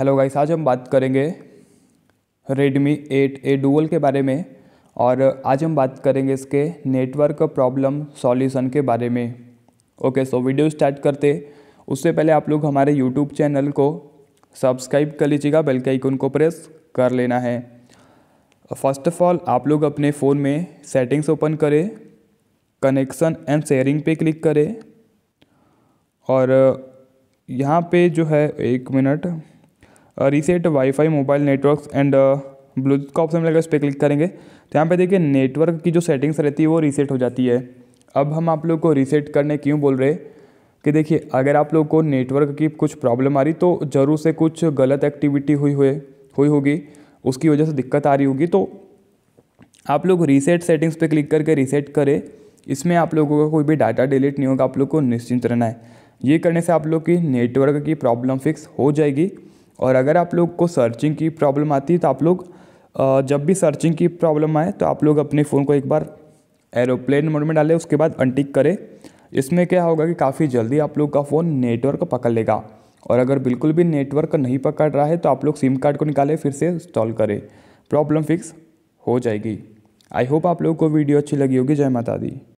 hello guys आज हम बात करेंगे रेडमी 8 ए डूबल के बारे में और आज हम बात करेंगे इसके नेटवर्क प्रॉब्लम सॉल्यूशन के बारे में ओके सो वीडियो स्टार्ट करते उससे पहले आप लोग हमारे यूट्यूब चैनल को सब्सक्राइब कर लीजिएगा बेल के आइकन को प्रेस कर लेना है फर्स्ट ऑफ ऑल आप लोग अपने फ़ोन में सेटिंग्स ओपन करें कनेक्शन एंड शेयरिंग पे क्लिक करें और यहाँ पे जो है एक minute reset wifi mobile network and bluetooth का ऑप्शन मिलेगा इस पर क्लिक करेंगे तो यहाँ पे देखिए नेटवर्क की जो सेटिंग्स रहती है वो रीसेट हो जाती है अब हम आप लोग को रीसेट करने क्यों बोल रहे कि देखिए अगर आप लोग को नेटवर्क की कुछ प्रॉब्लम आ रही तो ज़रूर से कुछ गलत एक्टिविटी हुई हुए हुई होगी उसकी वजह से दिक्कत आ रही होगी तो आप लोग रीसेट सेटिंग्स पे क्लिक करके रीसेट करें इसमें आप लोगों का कोई भी डाटा डिलीट नहीं होगा आप लोग को निश्चिंत रहना है ये करने से आप लोग की नेटवर्क की प्रॉब्लम फिक्स हो जाएगी और अगर आप लोग को सर्चिंग की प्रॉब्लम आती है तो आप लोग जब भी सर्चिंग की प्रॉब्लम आए तो आप लोग अपने फ़ोन को एक बार एरोप्लेन मोड में डालें उसके बाद अनटिक करें इसमें क्या होगा कि काफ़ी जल्दी आप लोग का फ़ोन नेटवर्क पकड़ लेगा और अगर बिल्कुल भी नेटवर्क नहीं पकड़ रहा है तो आप लोग सिम कार्ड को निकालें फिर से इंस्टॉल करें प्रॉब्लम फिक्स हो जाएगी आई होप आप लोगों को वीडियो अच्छी लगी होगी जय माता दी